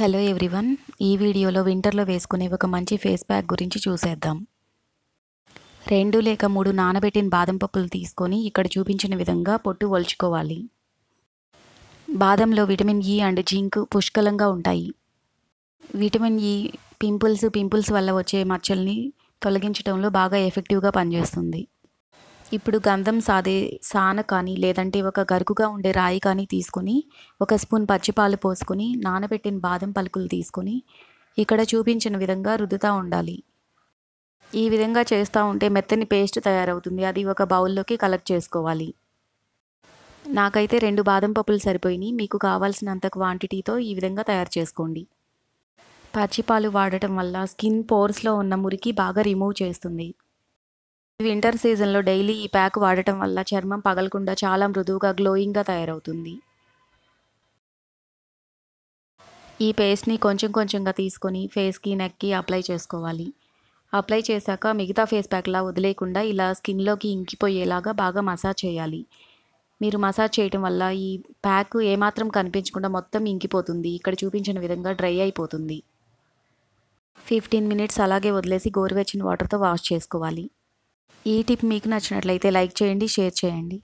hello everyone ఈ వీడియోలో వింటర్లో వేసుకునే ఒక మంచి ఫేస్ ప్యాక్ గురించి చూసేద్దాం రెండు లేక మూడు నానబెట్టిన బాదం పప్పులు తీసుకొని ఇక్కడ చూపించిన విధంగా పొట్టు ఒలుచుకోవాలి బాదంలో vitamin E e and zinc పుష్కలంగా ఉంటాయి vitamin E e pimples pimples వల్ల వచ్చే మచ్చల్ని తొలగించడంలో బాగా ఎఫెక్టివ్గా పనిచేస్తుంది ఇప్పుడు గంధం సాదే సాన కానీ లేదంటే ఒక గరుకుగా ఉండే రాయి కానీ తీసుకుని ఒక స్పూన్ పచ్చిపాలు పోసుకుని నానబెట్టిన బాదం పలుకులు తీసుకుని ఇక్కడ చూపించిన విధంగా రుద్దుతూ ఉండాలి ఈ విధంగా చేస్తూ ఉంటే మెత్తని పేస్ట్ తయారవుతుంది అది ఒక బౌల్లోకి కలెక్ట్ చేసుకోవాలి నాకైతే రెండు బాదం పప్పులు సరిపోయినాయి మీకు కావాల్సినంత క్వాంటిటీతో ఈ విధంగా తయారు చేసుకోండి పచ్చిపాలు వాడటం వల్ల స్కిన్ పోర్స్లో ఉన్న మురికి బాగా రిమూవ్ చేస్తుంది వింటర్ సీజన్లో డైలీ ఈ ప్యాక్ వాడటం వల్ల చర్మం పగలకుండా చాలా మృదువుగా గ్లోయింగ్గా తయారవుతుంది ఈ పేస్ట్ని కొంచెం కొంచెంగా తీసుకొని ఫేస్కి నెక్కి అప్లై చేసుకోవాలి అప్లై చేశాక మిగతా ఫేస్ ప్యాక్లా వదిలేకుండా ఇలా స్కిన్లోకి ఇంకిపోయేలాగా బాగా మసాజ్ చేయాలి మీరు మసాజ్ చేయటం వల్ల ఈ ప్యాక్ ఏమాత్రం కనిపించకుండా మొత్తం ఇంకిపోతుంది ఇక్కడ చూపించిన విధంగా డ్రై అయిపోతుంది ఫిఫ్టీన్ మినిట్స్ అలాగే వదిలేసి గోరువెచ్చని వాటర్తో వాష్ చేసుకోవాలి ఈ టిప్ మీకు నచ్చినట్లయితే లైక్ చేయండి షేర్ చేయండి